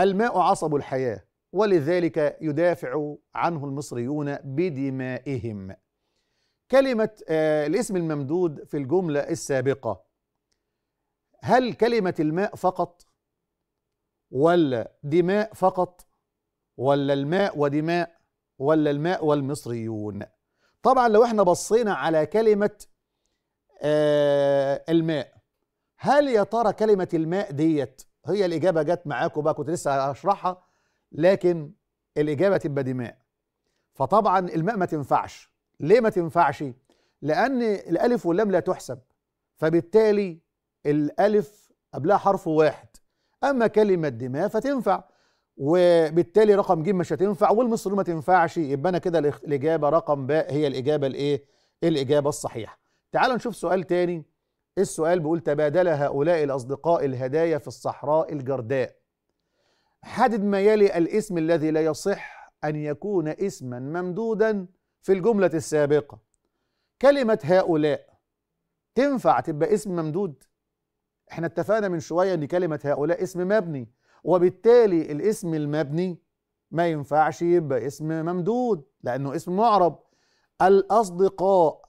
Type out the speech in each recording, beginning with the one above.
الماء عصب الحياة ولذلك يدافع عنه المصريون بدمائهم كلمة آه، الاسم الممدود في الجملة السابقة هل كلمة الماء فقط ولا دماء فقط ولا الماء ودماء ولا الماء والمصريون طبعا لو احنا بصينا على كلمة آه، الماء هل يا ترى كلمة الماء ديت هي الاجابه جت معاكم بقى كنت لسه هشرحها لكن الاجابه تبقى دماء فطبعا الماء ما تنفعش ليه ما تنفعش لان الالف واللام لا تحسب فبالتالي الالف قبلها حرف واحد اما كلمه دماء فتنفع وبالتالي رقم ج مش هتنفع والمصري ما تنفعش يبقى انا كده الاجابه رقم باء هي الاجابه الايه الاجابه الصحيحه تعالوا نشوف سؤال تاني السؤال بيقول تبادل هؤلاء الأصدقاء الهدايا في الصحراء الجرداء حدد ما يلي الاسم الذي لا يصح أن يكون اسما ممدودا في الجملة السابقة كلمة هؤلاء تنفع تبقى اسم ممدود احنا اتفقنا من شوية ان كلمة هؤلاء اسم مبني وبالتالي الاسم المبني ما ينفعش يبقى اسم ممدود لأنه اسم معرب الأصدقاء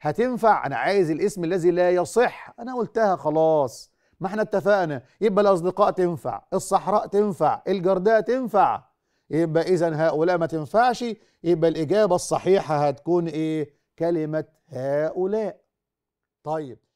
هتنفع انا عايز الاسم الذي لا يصح انا قلتها خلاص ما احنا اتفقنا يبقى الاصدقاء تنفع الصحراء تنفع الجرداء تنفع يبقى اذا هؤلاء ما تنفعش يبقى الاجابه الصحيحه هتكون ايه كلمه هؤلاء طيب